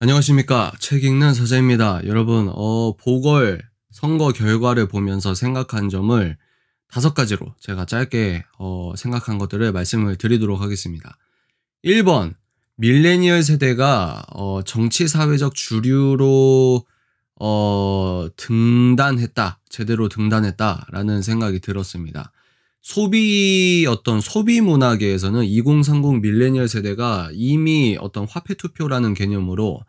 안녕하십니까. 책 읽는 서재입니다 여러분, 어, 보궐 선거 결과를 보면서 생각한 점을 다섯 가지로 제가 짧게 어, 생각한 것들을 말씀을 드리도록 하겠습니다. 1번, 밀레니얼 세대가 어, 정치 사회적 주류로 어, 등단했다. 제대로 등단했다라는 생각이 들었습니다. 소비 어떤 소비 문학에서는 2030 밀레니얼 세대가 이미 어떤 화폐 투표라는 개념으로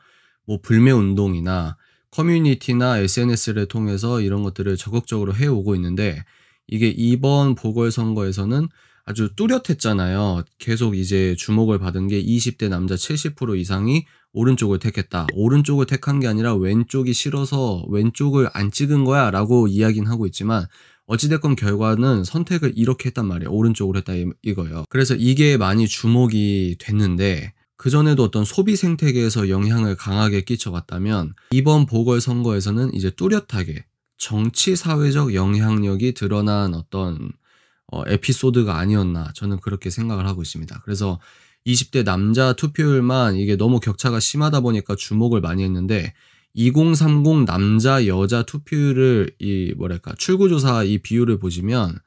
뭐 불매 운동이나 커뮤니티나 SNS를 통해서 이런 것들을 적극적으로 해오고 있는데 이게 이번 보궐선거에서는 아주 뚜렷했잖아요. 계속 이제 주목을 받은 게 20대 남자 70% 이상이 오른쪽을 택했다. 오른쪽을 택한 게 아니라 왼쪽이 싫어서 왼쪽을 안 찍은 거야 라고 이야기는 하고 있지만 어찌됐건 결과는 선택을 이렇게 했단 말이에요. 오른쪽으로 했다 이거예요. 그래서 이게 많이 주목이 됐는데 그전에도 어떤 소비 생태계에서 영향을 강하게 끼쳐갔다면 이번 보궐선거에서는 이제 뚜렷하게 정치 사회적 영향력이 드러난 어떤 어, 에피소드가 아니었나 저는 그렇게 생각을 하고 있습니다. 그래서 20대 남자 투표율만 이게 너무 격차가 심하다 보니까 주목을 많이 했는데 2030 남자 여자 투표율을 이 뭐랄까 출구조사 이 비율을 보시면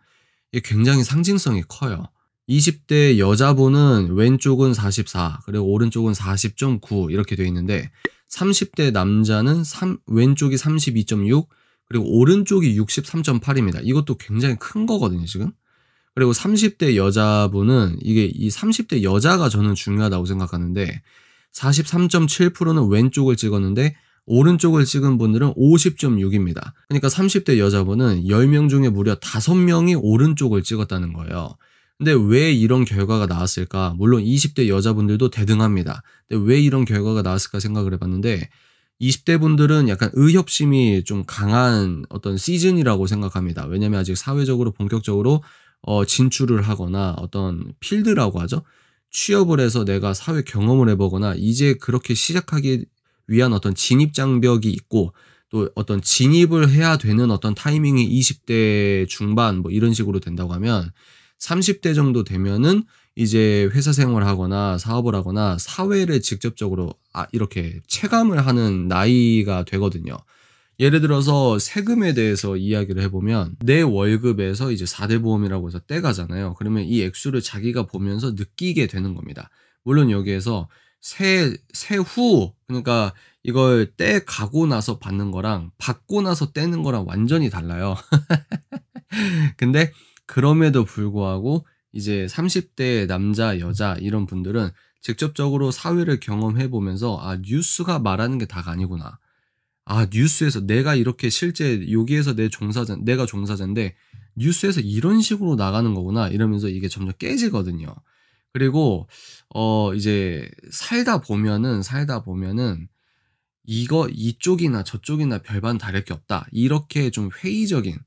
굉장히 상징성이 커요. 20대 여자분은 왼쪽은 44, 그리고 오른쪽은 40.9 이렇게 되어 있는데 30대 남자는 3, 왼쪽이 32.6, 그리고 오른쪽이 63.8입니다. 이것도 굉장히 큰 거거든요, 지금. 그리고 30대 여자분은 이게 이 30대 여자가 저는 중요하다고 생각하는데 43.7%는 왼쪽을 찍었는데 오른쪽을 찍은 분들은 50.6입니다. 그러니까 30대 여자분은 10명 중에 무려 5명이 오른쪽을 찍었다는 거예요. 근데 왜 이런 결과가 나왔을까? 물론 20대 여자분들도 대등합니다. 근데 왜 이런 결과가 나왔을까 생각을 해봤는데 20대 분들은 약간 의협심이 좀 강한 어떤 시즌이라고 생각합니다. 왜냐면 아직 사회적으로 본격적으로 어, 진출을 하거나 어떤 필드라고 하죠. 취업을 해서 내가 사회 경험을 해보거나 이제 그렇게 시작하기 위한 어떤 진입 장벽이 있고 또 어떤 진입을 해야 되는 어떤 타이밍이 20대 중반 뭐 이런 식으로 된다고 하면 30대 정도 되면은 이제 회사 생활하거나 사업을 하거나 사회를 직접적으로 아, 이렇게 체감을 하는 나이가 되거든요. 예를 들어서 세금에 대해서 이야기를 해보면 내 월급에서 이제 4대 보험이라고 해서 떼가잖아요. 그러면 이 액수를 자기가 보면서 느끼게 되는 겁니다. 물론 여기에서 세, 세후, 그러니까 이걸 떼 가고 나서 받는 거랑 받고 나서 떼는 거랑 완전히 달라요. 근데 그럼에도 불구하고 이제 30대 남자, 여자 이런 분들은 직접적으로 사회를 경험해 보면서 아, 뉴스가 말하는 게 다가 아니구나. 아, 뉴스에서 내가 이렇게 실제 여기에서 내 종사자, 내가 종사자인데 뉴스에서 이런 식으로 나가는 거구나 이러면서 이게 점점 깨지거든요. 그리고 어 이제 살다 보면은 살다 보면은 이거 이쪽이나 저쪽이나 별반 다를 게 없다. 이렇게 좀 회의적인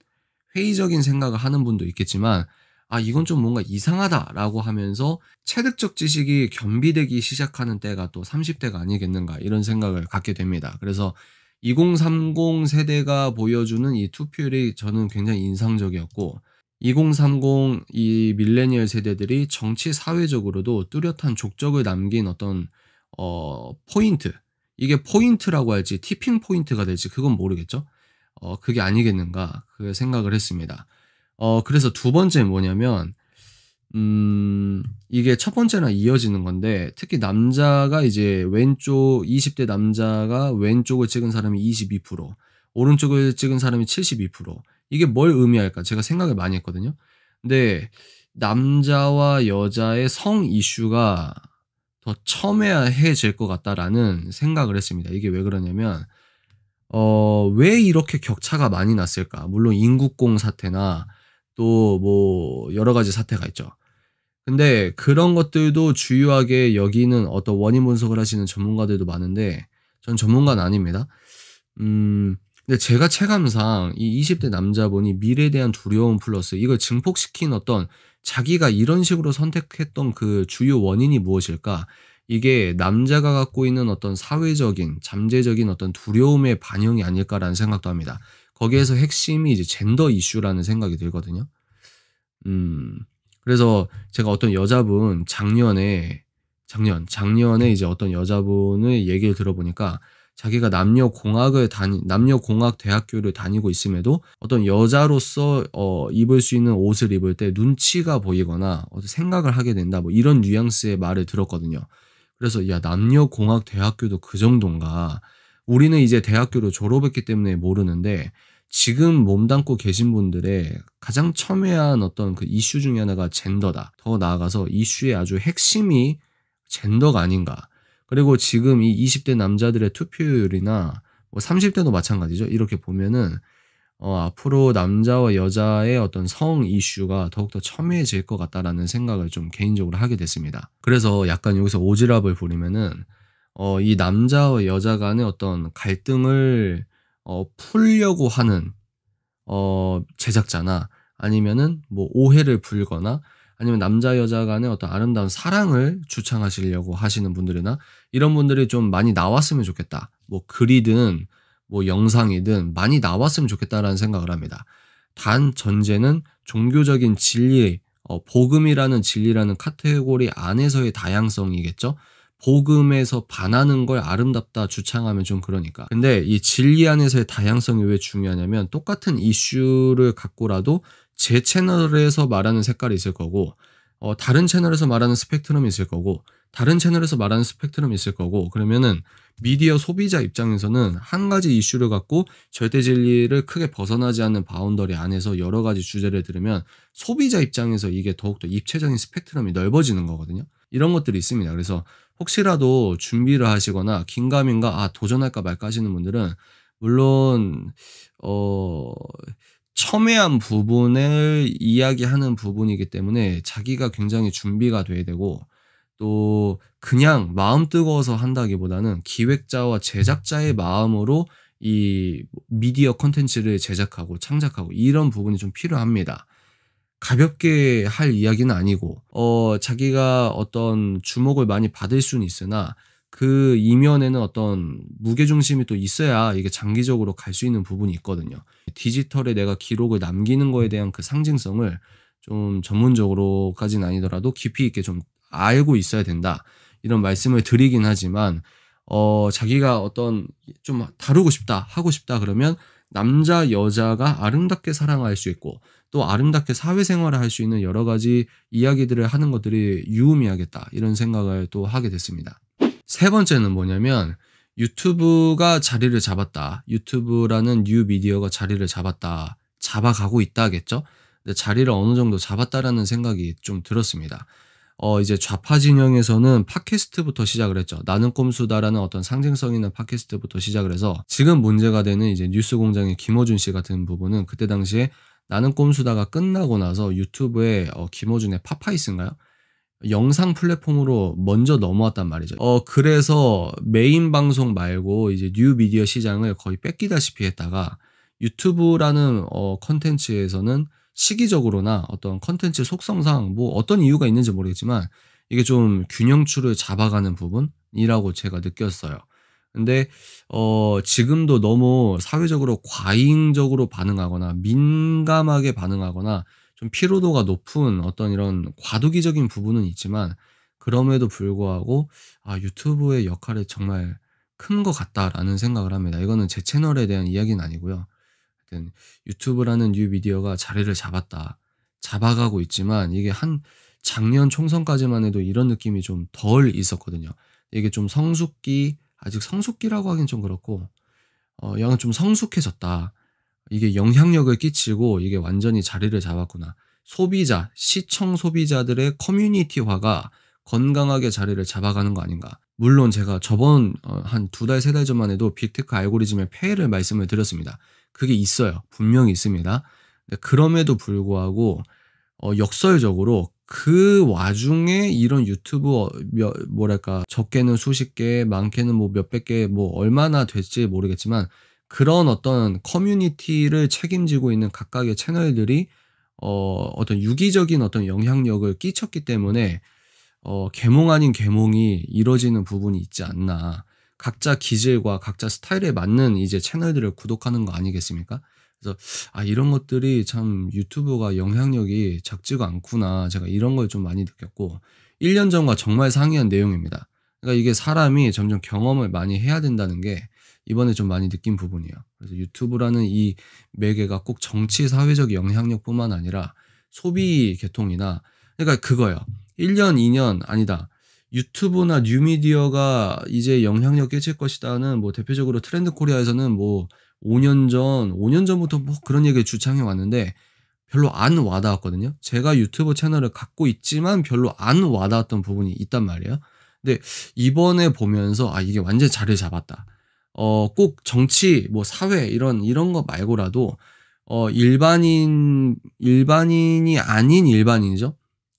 회의적인 생각을 하는 분도 있겠지만 아 이건 좀 뭔가 이상하다라고 하면서 체득적 지식이 겸비되기 시작하는 때가 또 30대가 아니겠는가 이런 생각을 갖게 됩니다. 그래서 2030 세대가 보여주는 이 투표율이 저는 굉장히 인상적이었고 2030 이 밀레니얼 세대들이 정치 사회적으로도 뚜렷한 족적을 남긴 어떤 어 포인트 이게 포인트라고 할지 티핑 포인트가 될지 그건 모르겠죠. 어, 그게 아니겠는가 그 생각을 했습니다. 어, 그래서 두 번째 뭐냐면 음, 이게 첫 번째랑 이어지는 건데, 특히 남자가 이제 왼쪽, 20대 남자가 왼쪽을 찍은 사람이 22%, 오른쪽을 찍은 사람이 72%. 이게 뭘 의미할까? 제가 생각을 많이 했거든요. 근데, 남자와 여자의 성 이슈가 더 첨예해질 것 같다라는 생각을 했습니다. 이게 왜 그러냐면, 어, 왜 이렇게 격차가 많이 났을까? 물론 인국공 사태나 또 뭐 여러 가지 사태가 있죠. 근데 그런 것들도 주요하게 여기는 어떤 원인 분석을 하시는 전문가들도 많은데 전 전문가는 아닙니다. 음, 근데 제가 체감상 이 20대 남자분이 미래에 대한 두려움 플러스 이걸 증폭시킨 어떤 자기가 이런 식으로 선택했던 그 주요 원인이 무엇일까? 이게 남자가 갖고 있는 어떤 사회적인, 잠재적인 어떤 두려움의 반영이 아닐까라는 생각도 합니다. 거기에서 핵심이 이제 젠더 이슈라는 생각이 들거든요. 음, 그래서 제가 어떤 여자분 작년에, 작년, 작년에 이제 어떤 여자분의 얘기를 들어보니까 자기가 남녀 공학을 다니 남녀 공학 대학교를 다니고 있음에도 어떤 여자로서 어 입을 수 있는 옷을 입을 때 눈치가 보이거나 어떤 생각을 하게 된다 뭐 이런 뉘앙스의 말을 들었거든요. 그래서 야 남녀공학 대학교도 그 정도인가 우리는 이제 대학교를 졸업했기 때문에 모르는데 지금 몸담고 계신 분들의 가장 첨예한 어떤 그 이슈 중에 하나가 젠더다. 더 나아가서 이슈의 아주 핵심이 젠더가 아닌가. 그리고 지금 이 20대 남자들의 투표율이나 뭐 30대도 마찬가지죠. 이렇게 보면은 어, 앞으로 남자와 여자의 어떤 성 이슈가 더욱더 첨예해질 것 같다라는 생각을 좀 개인적으로 하게 됐습니다. 그래서 약간 여기서 오지랖을 부리면은 어, 이 남자와 여자 간의 어떤 갈등을 어, 풀려고 하는 어, 제작자나 아니면은 뭐 오해를 풀거나 아니면 남자 여자 간의 어떤 아름다운 사랑을 주창하시려고 하시는 분들이나 이런 분들이 좀 많이 나왔으면 좋겠다. 뭐 글이든 뭐 영상이든 많이 나왔으면 좋겠다라는 생각을 합니다. 단 전제는 종교적인 진리, 어, 복음이라는 진리라는 카테고리 안에서의 다양성이겠죠. 복음에서 반하는 걸 아름답다 주창하면 좀 그러니까. 근데 이 진리 안에서의 다양성이 왜 중요하냐면 똑같은 이슈를 갖고라도 제 채널에서 말하는 색깔이 있을 거고 어, 다른 채널에서 말하는 스펙트럼이 있을 거고 다른 채널에서 말하는 스펙트럼이 있을 거고 그러면은 미디어 소비자 입장에서는 한 가지 이슈를 갖고 절대 진리를 크게 벗어나지 않는 바운더리 안에서 여러 가지 주제를 들으면 소비자 입장에서 이게 더욱더 입체적인 스펙트럼이 넓어지는 거거든요. 이런 것들이 있습니다. 그래서 혹시라도 준비를 하시거나 긴가민가 아 도전할까 말까 하시는 분들은 물론 어 첨예한 부분을 이야기하는 부분이기 때문에 자기가 굉장히 준비가 돼야 되고 또 그냥 마음 뜨거워서 한다기보다는 기획자와 제작자의 마음으로 이 미디어 컨텐츠를 제작하고 창작하고 이런 부분이 좀 필요합니다. 가볍게 할 이야기는 아니고 어 자기가 어떤 주목을 많이 받을 수는 있으나 그 이면에는 어떤 무게중심이 또 있어야 이게 장기적으로 갈 수 있는 부분이 있거든요. 디지털에 내가 기록을 남기는 거에 대한 그 상징성을 좀 전문적으로까지는 아니더라도 깊이 있게 좀 알고 있어야 된다. 이런 말씀을 드리긴 하지만 어 자기가 어떤 좀 다루고 싶다, 하고 싶다 그러면 남자 여자가 아름답게 사랑할 수 있고 또 아름답게 사회생활을 할 수 있는 여러 가지 이야기들을 하는 것들이 유의미하겠다 이런 생각을 또 하게 됐습니다. 세 번째는 뭐냐면 유튜브가 자리를 잡았다. 유튜브라는 뉴 미디어가 자리를 잡았다. 잡아가고 있다겠죠? 근데 자리를 어느 정도 잡았다라는 생각이 좀 들었습니다. 어 이제 좌파 진영에서는 팟캐스트부터 시작을 했죠. 나는 꼼수다라는 어떤 상징성 있는 팟캐스트부터 시작을 해서 지금 문제가 되는 이제 뉴스 공장의 김호준씨 같은 부분은 그때 당시에 나는 꼼수다가 끝나고 나서 유튜브에 어, 김호준의 파파이스인가요? 영상 플랫폼으로 먼저 넘어왔단 말이죠. 어, 그래서 메인 방송 말고 이제 뉴 미디어 시장을 거의 뺏기다시피 했다가 유튜브라는 어, 컨텐츠에서는 시기적으로나 어떤 컨텐츠 속성상 뭐 어떤 이유가 있는지 모르겠지만 이게 좀 균형추를 잡아가는 부분이라고 제가 느꼈어요. 근데 어 지금도 너무 사회적으로 과잉적으로 반응하거나 민감하게 반응하거나 좀 피로도가 높은 어떤 이런 과도기적인 부분은 있지만 그럼에도 불구하고 아 유튜브의 역할이 정말 큰 것 같다라는 생각을 합니다. 이거는 제 채널에 대한 이야기는 아니고요. 어쨌든 유튜브라는 뉴 미디어가 자리를 잡았다. 잡아가고 있지만 이게 한 작년 총선까지만 해도 이런 느낌이 좀 덜 있었거든요. 이게 좀 성숙기, 아직 성숙기라고 하긴 좀 그렇고, 어, 양은 좀 성숙해졌다. 이게 영향력을 끼치고 이게 완전히 자리를 잡았구나. 소비자, 시청 소비자들의 커뮤니티화가 건강하게 자리를 잡아가는 거 아닌가. 물론 제가 저번 어, 한두 달, 세 달 전만 해도 빅테크 알고리즘의 폐해를 말씀을 드렸습니다. 그게 있어요. 분명히 있습니다. 그럼에도 불구하고 어, 역설적으로 그 와중에 이런 유튜브 어, 몇, 뭐랄까 적게는 수십 개, 많게는 뭐 몇백 개, 뭐 얼마나 될지 모르겠지만 그런 어떤 커뮤니티를 책임지고 있는 각각의 채널들이 어, 어떤 유기적인 어떤 영향력을 끼쳤기 때문에 어, 개몽 아닌 개몽이 이뤄지는 부분이 있지 않나. 각자 기질과 각자 스타일에 맞는 이제 채널들을 구독하는 거 아니겠습니까? 그래서 아 이런 것들이 참 유튜브가 영향력이 작지가 않구나 제가 이런 걸 좀 많이 느꼈고 1년 전과 정말 상이한 내용입니다. 그러니까 이게 사람이 점점 경험을 많이 해야 된다는 게 이번에 좀 많이 느낀 부분이에요. 그래서 유튜브라는 이 매개가 꼭 정치 사회적 영향력뿐만 아니라 소비 계통이나 그러니까 그거요. 1년, 2년 아니다. 유튜브나 뉴미디어가 이제 영향력 끼칠 것이다는 뭐 대표적으로 트렌드 코리아에서는 뭐 5년 전, 5년 전부터 뭐 그런 얘기를 주창해 왔는데 별로 안 와닿았거든요. 제가 유튜브 채널을 갖고 있지만 별로 안 와닿았던 부분이 있단 말이에요. 근데 이번에 보면서 아 이게 완전 자리를 잡았다. 어 꼭 정치 뭐 사회 이런 이런 거 말고라도 어 일반인 일반인이 아닌 일반인이죠.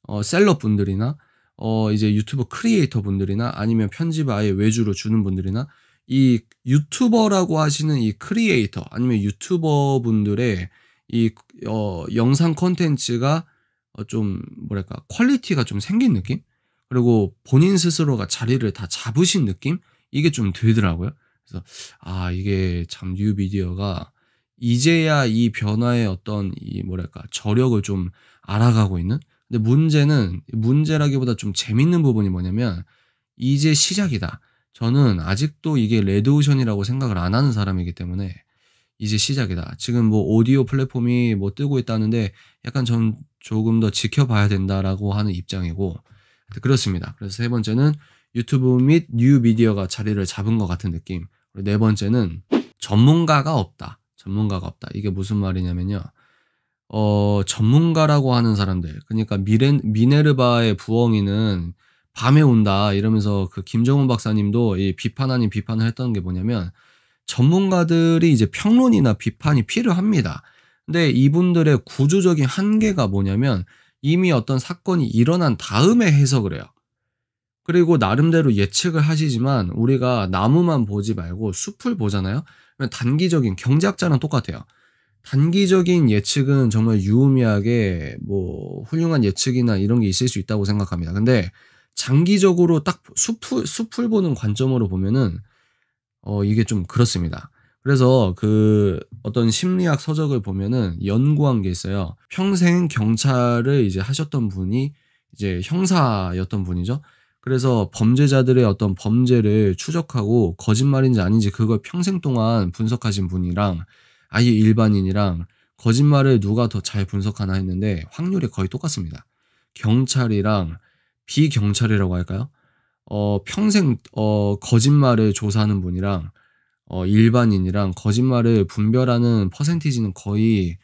어 셀럽 분들이나 어 이제 유튜버 크리에이터 분들이나 아니면 편집 아예 외주로 주는 분들이나 이 유튜버라고 하시는 이 크리에이터 아니면 유튜버 분들의 이 어, 영상 컨텐츠가 어, 좀 뭐랄까 퀄리티가 좀 생긴 느낌 그리고 본인 스스로가 자리를 다 잡으신 느낌 이게 좀 들더라고요. 그래서 아 이게 참 뉴미디어가 이제야 이 변화의 어떤 이 뭐랄까 저력을 좀 알아가고 있는 근데 문제는 문제라기보다 좀 재밌는 부분이 뭐냐면 이제 시작이다. 저는 아직도 이게 레드오션이라고 생각을 안 하는 사람이기 때문에 이제 시작이다. 지금 뭐 오디오 플랫폼이 뭐 뜨고 있다는데 약간 전 조금 더 지켜봐야 된다라고 하는 입장이고 그렇습니다. 그래서 세 번째는 유튜브 및 뉴미디어가 자리를 잡은 것 같은 느낌. 그리고 네 번째는 전문가가 없다. 전문가가 없다. 이게 무슨 말이냐면요. 어, 전문가라고 하는 사람들. 그러니까 미렌, 미네르바의 부엉이는 밤에 온다 이러면서 그 김정훈 박사님도 이 비판 아닌 비판을 했던 게 뭐냐면 전문가들이 이제 평론이나 비판이 필요합니다. 근데 이분들의 구조적인 한계가 뭐냐면 이미 어떤 사건이 일어난 다음에 해석을 해요. 그리고 나름대로 예측을 하시지만 우리가 나무만 보지 말고 숲을 보잖아요. 단기적인 경제학자랑 똑같아요. 단기적인 예측은 정말 유의미하게 뭐 훌륭한 예측이나 이런 게 있을 수 있다고 생각합니다. 근데 장기적으로 딱 숲을, 숲을 보는 관점으로 보면은 어 이게 좀 그렇습니다. 그래서 그 어떤 심리학 서적을 보면은 연구한 게 있어요. 평생 경찰을 이제 하셨던 분이 이제 형사였던 분이죠. 그래서 범죄자들의 어떤 범죄를 추적하고 거짓말인지 아닌지 그걸 평생 동안 분석하신 분이랑 아예 일반인이랑 거짓말을 누가 더 잘 분석하나 했는데 확률이 거의 똑같습니다. 경찰이랑 비경찰이라고 할까요? 어, 평생 어, 거짓말을 조사하는 분이랑 어, 일반인이랑 거짓말을 분별하는 퍼센티지는 거의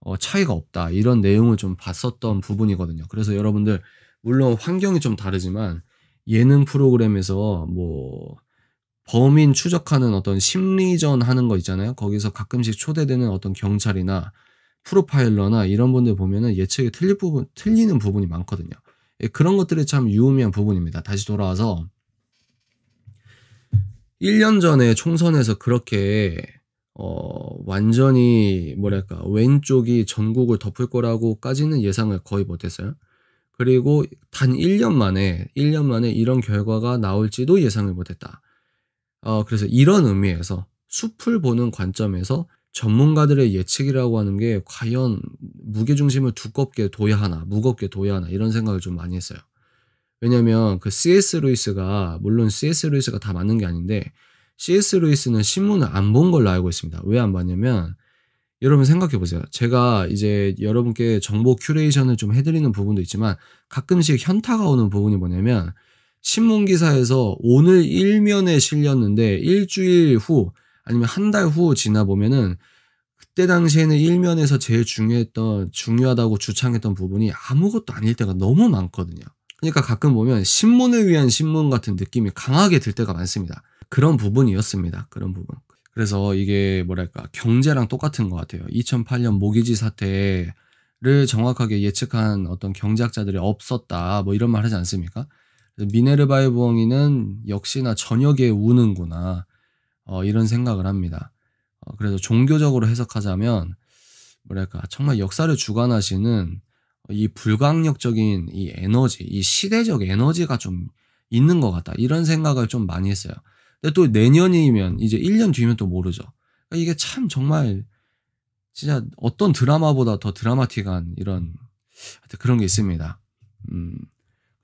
어, 차이가 없다. 이런 내용을 좀 봤었던 부분이거든요. 그래서 여러분들 물론 환경이 좀 다르지만 예능 프로그램에서 뭐 범인 추적하는 어떤 심리전 하는 거 있잖아요. 거기서 가끔씩 초대되는 어떤 경찰이나 프로파일러나 이런 분들 보면은 예측이 틀릴 부분, 틀리는 부분이 많거든요. 예, 그런 것들이 참 유의미한 부분입니다. 다시 돌아와서 1년 전에 총선에서 그렇게 어, 완전히 뭐랄까 왼쪽이 전국을 덮을 거라고까지는 예상을 거의 못했어요. 그리고 단 1년 만에 1년 만에 이런 결과가 나올지도 예상을 못했다. 어, 그래서 이런 의미에서 숲을 보는 관점에서 전문가들의 예측이라고 하는 게 과연 무게중심을 두껍게 둬야 하나, 무겁게 둬야 하나, 이런 생각을 좀 많이 했어요. 왜냐면 그 C.S. 루이스가, 물론 C.S. 루이스가 다 맞는 게 아닌데, C.S. 루이스는 신문을 안 본 걸로 알고 있습니다. 왜 안 봤냐면, 여러분 생각해 보세요. 제가 이제 여러분께 정보 큐레이션을 좀 해드리는 부분도 있지만, 가끔씩 현타가 오는 부분이 뭐냐면, 신문기사에서 오늘 1면에 실렸는데 일주일 후 아니면 한 달 후 지나 보면은 그때 당시에는 1면에서 제일 중요했던 중요하다고 주창했던 부분이 아무것도 아닐 때가 너무 많거든요. 그러니까 가끔 보면 신문을 위한 신문 같은 느낌이 강하게 들 때가 많습니다. 그런 부분이었습니다. 그런 부분. 그래서 이게 뭐랄까 경제랑 똑같은 것 같아요. 2008년 모기지 사태를 정확하게 예측한 어떤 경제학자들이 없었다 뭐 이런 말 하지 않습니까? 미네르바의 부엉이는 역시나 저녁에 우는구나 어, 이런 생각을 합니다. 어, 그래서 종교적으로 해석하자면 뭐랄까 정말 역사를 주관하시는 이 불강력적인 이 에너지, 이 시대적 에너지가 좀 있는 것 같다 이런 생각을 좀 많이 했어요. 근데 또 내년이면 이제 1년 뒤면 또 모르죠. 그러니까 이게 참 정말 진짜 어떤 드라마보다 더 드라마틱한 이런 그런 게 있습니다. 음.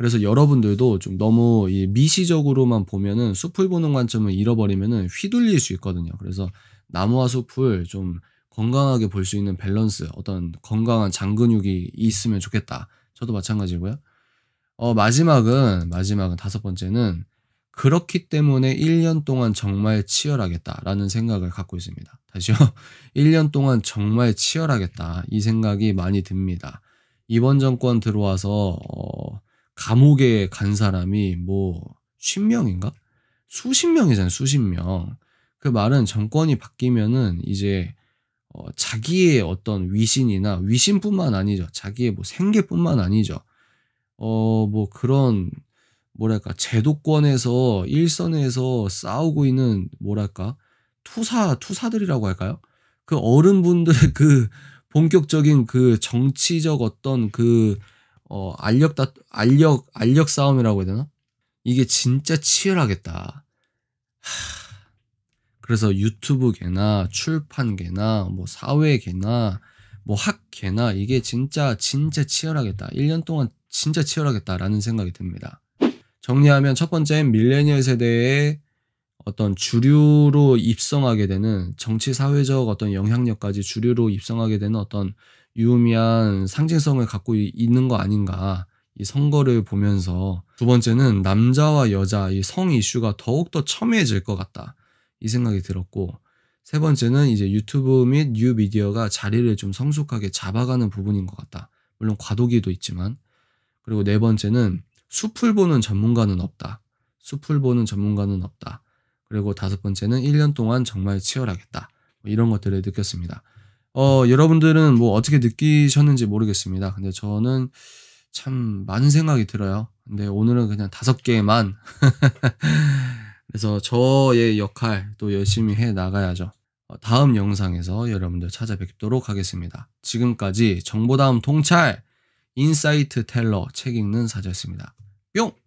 그래서 여러분들도 좀 너무 미시적으로만 보면은 숲을 보는 관점을 잃어버리면은 휘둘릴 수 있거든요. 그래서 나무와 숲을 좀 건강하게 볼 수 있는 밸런스, 어떤 건강한 장근육이 있으면 좋겠다. 저도 마찬가지고요. 어, 마지막은, 마지막은 다섯 번째는 그렇기 때문에 1년 동안 정말 치열하겠다라는 생각을 갖고 있습니다. 다시요. 1년 동안 정말 치열하겠다. 이 생각이 많이 듭니다. 이번 정권 들어와서, 어, 감옥에 간 사람이 뭐십명인가 수십 명이잖아요. 수십 명. 그 말은 정권이 바뀌면은 이제 어, 자기의 어떤 위신이나 위신뿐만 아니죠. 자기의 뭐 생계뿐만 아니죠. 어, 뭐 그런 뭐랄까 제도권에서 일선에서 싸우고 있는 뭐랄까 투사 투사들이라고 할까요? 그 어른분들의 그 본격적인 그 정치적 어떤 그 어, 알력 다, 알력, 알력 싸움이라고 해야 되나? 이게 진짜 치열하겠다. 하... 그래서 유튜브계나 출판계나 뭐 사회계나 뭐 학계나 이게 진짜 진짜 치열하겠다. 1년 동안 진짜 치열하겠다라는 생각이 듭니다. 정리하면 첫 번째는 밀레니얼 세대의 어떤 주류로 입성하게 되는 정치 사회적 어떤 영향력까지 주류로 입성하게 되는 어떤 유의미한 상징성을 갖고 있는 거 아닌가 이 선거를 보면서 두 번째는 남자와 여자 이 성 이슈가 더욱더 첨예해질 것 같다 이 생각이 들었고 세 번째는 이제 유튜브 및 뉴미디어가 자리를 좀 성숙하게 잡아가는 부분인 것 같다 물론 과도기도 있지만 그리고 네 번째는 숲을 보는 전문가는 없다 숲을 보는 전문가는 없다 그리고 다섯 번째는 1년 동안 정말 치열하겠다 뭐 이런 것들을 느꼈습니다. 어, 여러분들은 뭐 어떻게 느끼셨는지 모르겠습니다. 근데 저는 참 많은 생각이 들어요. 근데 오늘은 그냥 다섯 개만. 그래서 저의 역할 또 열심히 해 나가야죠. 어, 다음 영상에서 여러분들 찾아뵙도록 하겠습니다. 지금까지 정보다음 통찰 인사이트 텔러 책 읽는 사자였습니다. 뿅!